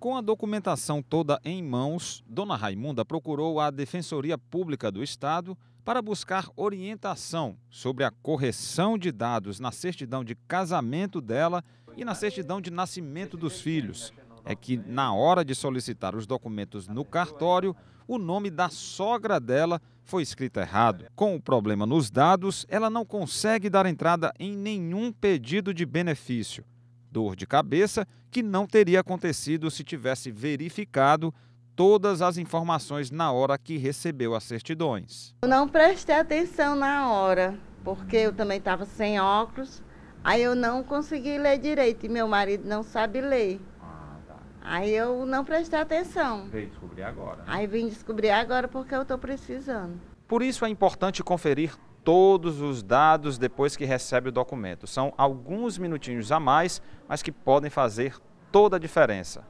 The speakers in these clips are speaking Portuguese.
Com a documentação toda em mãos, Dona Raimunda procurou a Defensoria Pública do Estado para buscar orientação sobre a correção de dados na certidão de casamento dela e na certidão de nascimento dos filhos. É que, na hora de solicitar os documentos no cartório, o nome da sogra dela foi escrito errado. Com o problema nos dados, ela não consegue dar entrada em nenhum pedido de benefício dor de cabeça que não teria acontecido se tivesse verificado todas as informações na hora que recebeu as certidões. Eu não prestei atenção na hora, porque eu também estava sem óculos, aí eu não consegui ler direito e meu marido não sabe ler. Ah, tá. Aí eu não prestei atenção. vim descobrir agora. Né? Aí vim descobrir agora porque eu estou precisando. Por isso é importante conferir todos os dados depois que recebe o documento. São alguns minutinhos a mais, mas que podem fazer toda a diferença.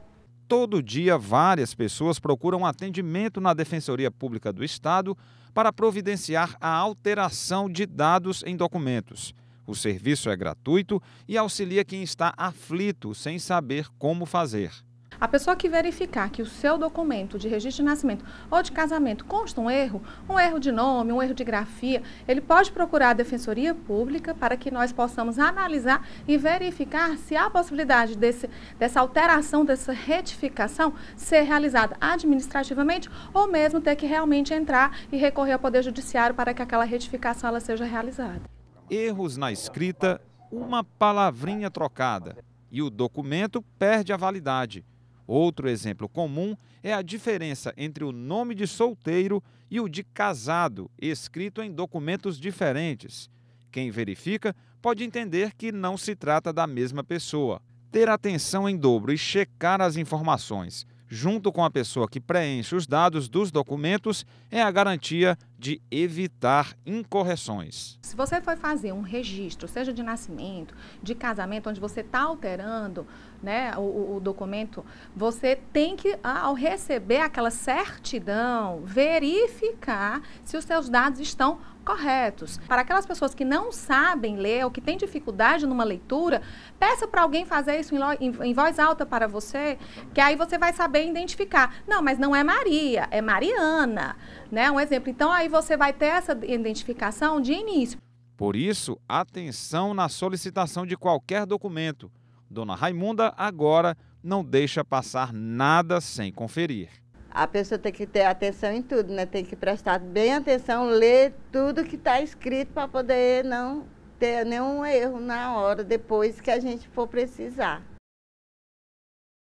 Todo dia, várias pessoas procuram atendimento na Defensoria Pública do Estado para providenciar a alteração de dados em documentos. O serviço é gratuito e auxilia quem está aflito sem saber como fazer. A pessoa que verificar que o seu documento de registro de nascimento ou de casamento consta um erro, um erro de nome, um erro de grafia, ele pode procurar a Defensoria Pública para que nós possamos analisar e verificar se há possibilidade desse, dessa alteração, dessa retificação ser realizada administrativamente ou mesmo ter que realmente entrar e recorrer ao Poder Judiciário para que aquela retificação ela seja realizada. Erros na escrita, uma palavrinha trocada e o documento perde a validade. Outro exemplo comum é a diferença entre o nome de solteiro e o de casado, escrito em documentos diferentes. Quem verifica pode entender que não se trata da mesma pessoa. Ter atenção em dobro e checar as informações junto com a pessoa que preenche os dados dos documentos é a garantia de evitar incorreções. Se você for fazer um registro, seja de nascimento, de casamento, onde você está alterando né, o, o, documento, você tem que, ao receber aquela certidão, verificar se os seus dados estão corretos. Para aquelas pessoas que não sabem ler ou que têm dificuldade numa leitura, peça para alguém fazer isso em, em, em, voz alta para você, que aí você vai saber identificar. Não, mas não é Maria, é Mariana, né? Um exemplo. Então aí você vai ter essa identificação de início. Por isso, atenção na solicitação de qualquer documento. Dona Raimunda agora não deixa passar nada sem conferir. A pessoa tem que ter atenção em tudo, né? Tem que prestar bem atenção, ler tudo que está escrito para poder não ter nenhum erro na hora, depois que a gente for precisar.